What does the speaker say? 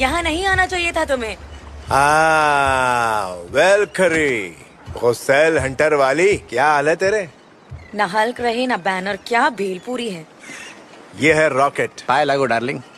यहाँ नहीं आना चाहिए था तुम्हें वेल हाँ, हंटर वाली क्या हाल है तेरे ना हल्क रही ना बैनर क्या भेलपूरी है ये है रॉकेट पाए लागो डार्लिंग